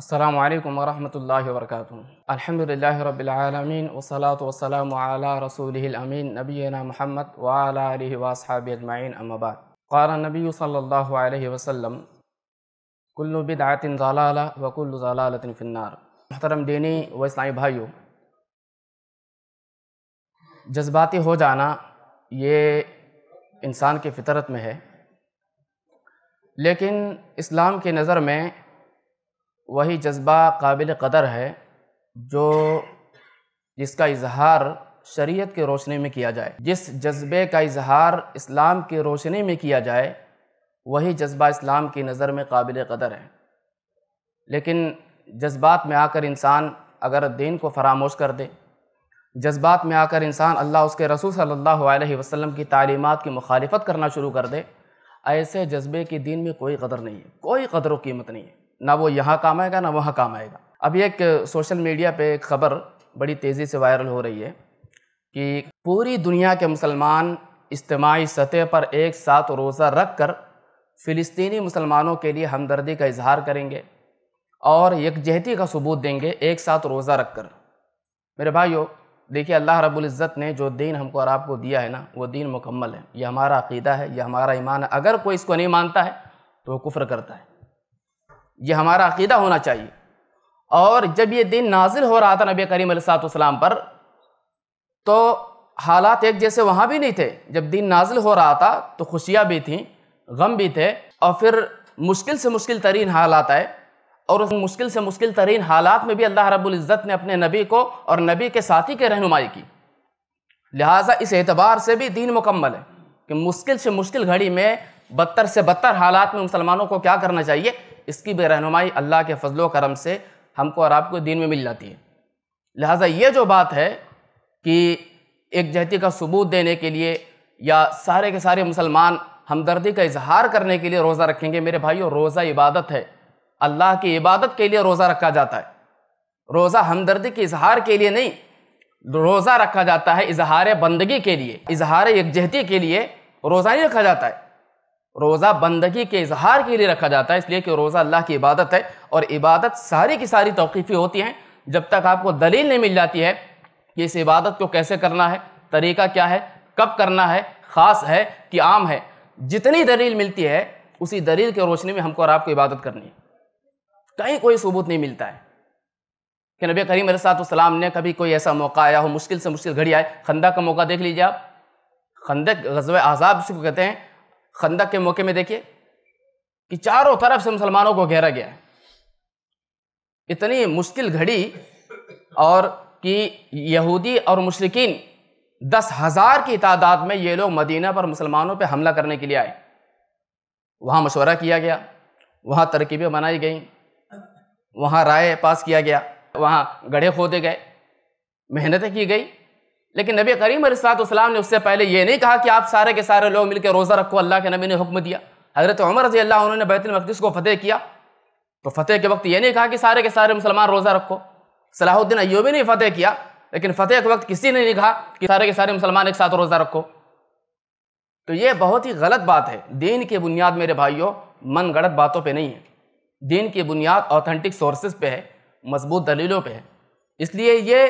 अल्लाम वरहमल वर्क अलहमदिल्ला रबालमीन वसलात वसलाम रसूलमीन नबीना महमद वाली वसाब अजमाइन अम्माबाद क़ारा नबी सल्ला वसम कुल्लु बिदातिन जलाला वकुल्लु जलालतिन फ़िन्नार महतरम दीनी व इस्लामी भाइयों जज्बाती हो जाना ये इंसान की फितरत में है लेकिन इस्लाम की नज़र में वही जज्बा काबिल कदर है जो जिसका इजहार शरीयत के रोशनी में किया जाए जिस जज्बे का इजहार इस्लाम के रोशनी में किया जाए वही जज्बा इस्लाम की नज़र में काबिल कदर है लेकिन जज्बात में आकर इंसान अगर दीन को फरामोश कर दे जज्बात में आकर इंसान अल्लाह उसके रसूल सल्लल्लाहु अलैहि वसल्लम की तालीमत की मुखालफत करना शुरू कर दे ऐसे जज्बे की दीन में कोई कदर नहीं है कोई कदर व कीमत नहीं है ना वो यहाँ काम आएगा ना वहाँ काम आएगा अभी एक सोशल मीडिया पे एक ख़बर बड़ी तेज़ी से वायरल हो रही है कि पूरी दुनिया के मुसलमान इज्तमाही सतह पर एक साथ रोज़ा रख कर फ़िलिस्तीनी मुसलमानों के लिए हमदर्दी का इजहार करेंगे और यकजहती का सबूत देंगे एक साथ रोज़ा रख कर मेरे भाइयों देखिए अल्लाह रब्बुल इज़्ज़त ने जो दीन हमको और आपको दिया है ना वो दीन मुकम्मल है यह हमारा अकीदा है यह हमारा ईमान है अगर कोई इसको नहीं मानता है तो वो कुफ्र करता है ये हमारा अकीदा होना चाहिए और जब ये दिन नाजिल हो रहा था नबी करीम सलाम पर तो हालात एक जैसे वहाँ भी नहीं थे जब दिन नाजिल हो रहा था तो खुशियाँ भी थीं गम भी थे और फिर मुश्किल से मुश्किल तरीन हालात आए और उस मुश्किल से मुश्किल तरीन हालात में भी अल्लाह रब्ज़त ने अपने नबी को और नबी के साथी के रहनुमाई की लिहाजा इस एतबार से भी दीन मुकम्मल है कि मुश्किल से मुश्किल घड़ी में बदतर से बदतर हालात में मुसलमानों को क्या करना चाहिए इसकी भी रहनुमाई अल्लाह के फजलो करम से हमको और आपको दीन में मिल जाती है लिहाजा ये जो बात है कि एक जहती का सबूत देने के लिए या सारे के सारे मुसलमान हमदर्दी का इजहार करने के लिए रोज़ा रखेंगे मेरे भाइयों रोज़ा इबादत है अल्लाह की इबादत के लिए रोज़ा रखा जाता है रोज़ा हमदर्दी के इजहार के लिए नहीं रोज़ा रखा जाता है इजहार बंदगी के लिए इजहार यकजहती के लिए रोज़ा नहीं रखा जाता है रोज़ा बंदगी के इजहार के लिए रखा जाता है इसलिए कि रोज़ा अल्लाह की इबादत है और इबादत सारी की सारी तौकीफ़ी होती हैं जब तक आपको दलील नहीं मिल जाती है कि इस इबादत को कैसे करना है तरीका क्या है कब करना है ख़ास है कि आम है जितनी दलील मिलती है उसी दलील के रोशनी में हमको और आपको इबादत करनी है कहीं कोई सबूत नहीं मिलता है कि नबी करीम सलाम ने कभी कोई ऐसा मौका आया हो मुश्किल से मुश्किल घड़ी आए खंदा का मौका देख लीजिए आप खंदे गजब आज़ाब जिसको कहते हैं खंदक के मौके में देखिए कि चारों तरफ से मुसलमानों को घेरा गया इतनी मुश्किल घड़ी और कि यहूदी और मुशरकिन दस हज़ार की तादाद में ये लोग मदीना पर मुसलमानों पर हमला करने के लिए आए वहाँ मशवरा किया गया वहाँ तरकीबें बनाई गई वहाँ राय पास किया गया वहाँ गढ़े खोदे गए मेहनतें की गई लेकिन नबी करीम सलाम ने उससे पहले ये नहीं कहा कि आप सारे के सारे लोग मिलकर रोज़ा रखो अल्लाह के नबी ने हुक्म दिया हज़रत उमर रजी अल्लाह उन्होंने बैतुलमकदस को फ़तेह किया तो फ़तेह के वक्त ये नहीं कहा कि सारे के सारे मुसलमान रोज़ा रखो सलाहुद्दीन अयूबी ने फ़तेह किया लेकिन फ़तेह के वक्त किसी ने नहीं कहा कि सारे के सारे मुसलमान एक साथ रोज़ा रखो तो ये बहुत ही गलत बात है दीन की बुनियाद मेरे भाइयों मन गलत बातों पर नहीं है दीन की बुनियाद ऑथेंटिक सोर्सेज पर है मजबूत दलीलों पर है इसलिए ये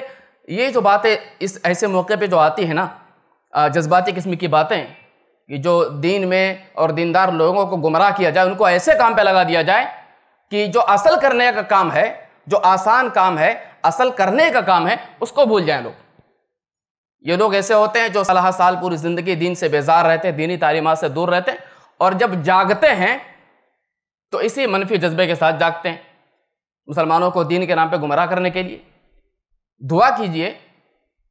ये जो बातें इस ऐसे मौके पे जो आती है ना जज्बाती किस्म की बातें कि जो दीन में और दीनदार लोगों को गुमराह किया जाए उनको ऐसे काम पे लगा दिया जाए कि जो असल करने का काम है जो आसान काम है असल करने का काम है उसको भूल जाएं लोग ये लोग ऐसे होते हैं जो सलाह साल पूरी ज़िंदगी दीन से बेजार रहते हैं दीनी तालीमत से दूर रहते हैं और जब जागते हैं तो इसी मनफी जज्बे के साथ जागते हैं मुसलमानों को दीन के नाम पर गुमराह करने के लिए दुआ कीजिए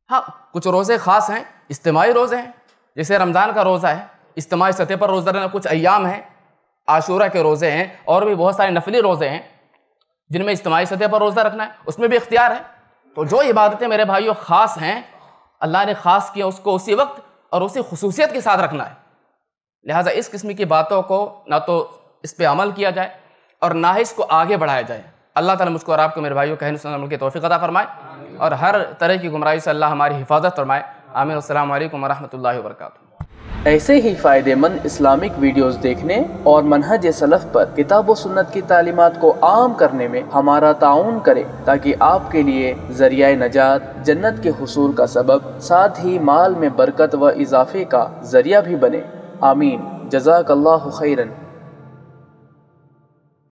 हाँ कुछ रोज़े ख़ास हैं इज्तमाही रोज़े हैं जैसे रमज़ान का रोज़ा है इज्तमाही सतह पर रोज़ा रहना कुछ अयाम हैं आशूरा के रोज़े हैं और भी बहुत सारे नफली रोज़े हैं जिनमें इज्तमाही सतह पर रोज़ा रखना है उसमें भी इख्तियार है तो जो इबादतें मेरे भाइयों ख़ास हैं अल्लाह ने ख़ास किया उसको उसी वक्त और उसी खसूसियत के साथ रखना है लिहाजा इस किस्म की बातों को ना तो इस पर अमल किया जाए और ना ही इसको आगे बढ़ाया जाए अल्लाह ताला मुझको और आपको मेरे भाइयों कहने सुनने के तोफ़ी अदा फरमाए और हर तरह की गुमराही से अल्लाह हमारी हिफाजत फरमाए आमिर अल्लाम वरहमल वर्क ऐसे ही फ़ायदेमंद इस्लामिक वीडियोस देखने और मनहज सलफ़ पर किताब व सुन्नत की तालीमत को आम करने में हमारा ताउन करें ताकि आपके लिए जरिया नजात जन्नत के हसूल का सबब साथ ही माल में बरकत व इजाफे का जरिया भी बने आमीन जजाक खैरन